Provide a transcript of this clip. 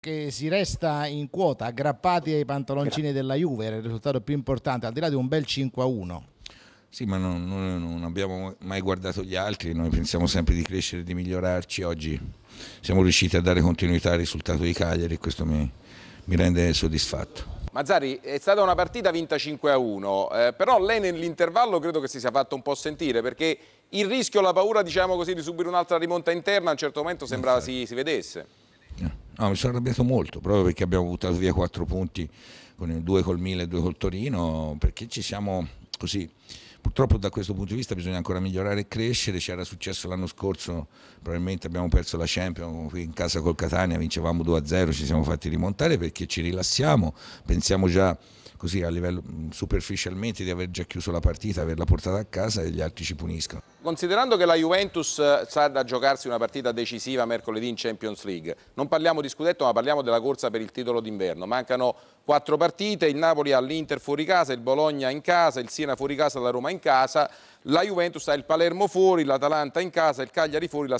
che si resta in quota aggrappati ai pantaloncini della Juve era il risultato più importante al di là di un bel 5 1 sì ma non, non, non abbiamo mai guardato gli altri noi pensiamo sempre di crescere di migliorarci oggi siamo riusciti a dare continuità al risultato di Cagliari e questo mi, mi rende soddisfatto Mazzari, è stata una partita vinta 5 1, eh, però lei nell'intervallo credo che si sia fatto un po' sentire perché il rischio, la paura diciamo così, di subire un'altra rimonta interna a un certo momento sembrava si, si vedesse. No, mi sono arrabbiato molto, proprio perché abbiamo buttato via quattro punti, con il, due col Mille e due col Torino, perché ci siamo così. Purtroppo da questo punto di vista bisogna ancora migliorare e crescere, c'era successo l'anno scorso, probabilmente abbiamo perso la Champions qui in casa col Catania, vincevamo 2-0, ci siamo fatti rimontare perché ci rilassiamo, pensiamo già così a livello superficialmente di aver già chiuso la partita, averla portata a casa e gli altri ci puniscono. Considerando che la Juventus eh, sa da giocarsi una partita decisiva mercoledì in Champions League, non parliamo di scudetto ma parliamo della corsa per il titolo d'inverno, mancano quattro partite, il Napoli ha l'Inter fuori casa, il Bologna in casa, il Siena fuori casa, la Roma in casa, la Juventus ha il Palermo fuori, l'Atalanta in casa, il Cagliari fuori, la